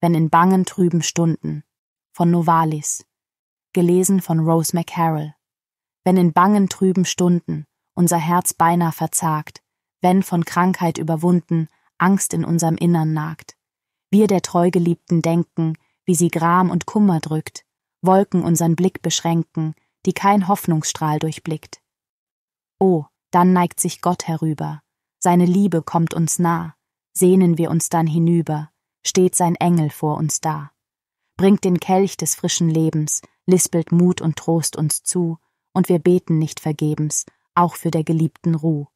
wenn in bangen, trüben Stunden von Novalis, gelesen von Rose McCarroll. Wenn in bangen, trüben Stunden unser Herz beinahe verzagt, wenn von Krankheit überwunden, Angst in unserem Innern nagt. Wir der Treugeliebten denken, wie sie Gram und Kummer drückt, Wolken unseren Blick beschränken, die kein Hoffnungsstrahl durchblickt. Oh, dann neigt sich Gott herüber, seine Liebe kommt uns nah, sehnen wir uns dann hinüber, steht sein Engel vor uns da, bringt den Kelch des frischen Lebens, lispelt Mut und Trost uns zu, und wir beten nicht vergebens, auch für der geliebten Ruh.